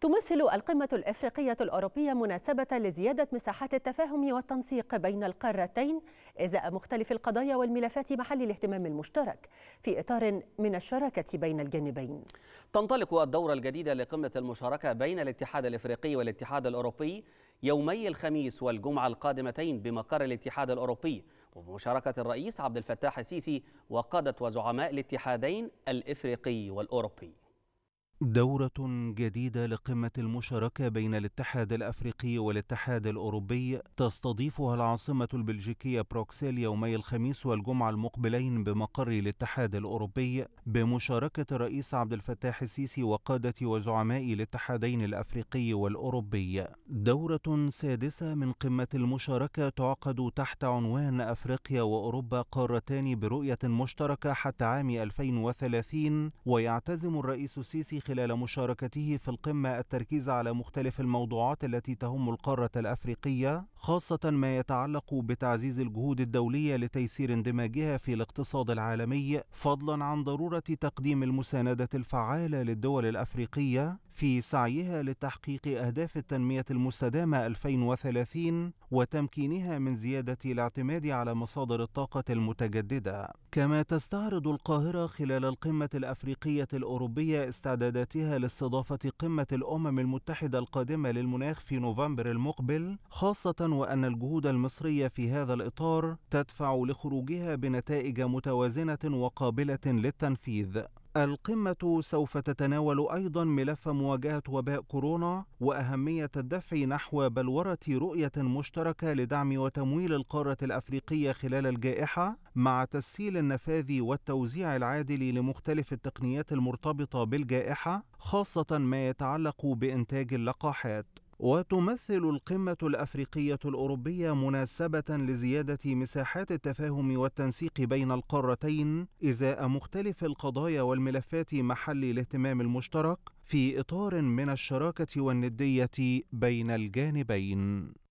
تمثل القمة الإفريقية الأوروبية مناسبة لزيادة مساحات التفاهم والتنسيق بين القارتين إزاء مختلف القضايا والملفات محل الاهتمام المشترك في إطار من الشراكة بين الجانبين. تنطلق الدورة الجديدة لقمة المشاركة بين الاتحاد الإفريقي والاتحاد الأوروبي يومي الخميس والجمعة القادمتين بمقر الاتحاد الأوروبي وبمشاركة الرئيس عبد الفتاح السيسي وقادة وزعماء الاتحادين الإفريقي والأوروبي. دورة جديدة لقمة المشاركة بين الاتحاد الأفريقي والاتحاد الأوروبي تستضيفها العاصمة البلجيكية بروكسيل يومي الخميس والجمعة المقبلين بمقر الاتحاد الأوروبي بمشاركة الرئيس عبد الفتاح السيسي وقادة وزعماء الاتحادين الأفريقي والأوروبي. دورة سادسة من قمة المشاركة تعقد تحت عنوان أفريقيا وأوروبا قارتان برؤية مشتركة حتى عام 2030 ويعتزم الرئيس السيسي خلال مشاركته في القمة التركيز على مختلف الموضوعات التي تهم القارة الأفريقية خاصة ما يتعلق بتعزيز الجهود الدولية لتيسير اندماجها في الاقتصاد العالمي فضلا عن ضرورة تقديم المساندة الفعالة للدول الأفريقية في سعيها لتحقيق أهداف التنمية المستدامة 2030 وتمكينها من زيادة الاعتماد على مصادر الطاقة المتجددة. كما تستعرض القاهرة خلال القمة الأفريقية الأوروبية استعداداتها لاستضافة قمة الأمم المتحدة القادمة للمناخ في نوفمبر المقبل، خاصة وأن الجهود المصرية في هذا الإطار تدفع لخروجها بنتائج متوازنة وقابلة للتنفيذ. القمة سوف تتناول أيضا ملف مواجهة وباء كورونا وأهمية الدفع نحو بلورة رؤية مشتركة لدعم وتمويل القارة الأفريقية خلال الجائحة مع تسهيل النفاذ والتوزيع العادل لمختلف التقنيات المرتبطة بالجائحة خاصة ما يتعلق بإنتاج اللقاحات وتمثل القمة الأفريقية الأوروبية مناسبة لزيادة مساحات التفاهم والتنسيق بين القارتين إزاء مختلف القضايا والملفات محل الاهتمام المشترك في إطار من الشراكة والندية بين الجانبين.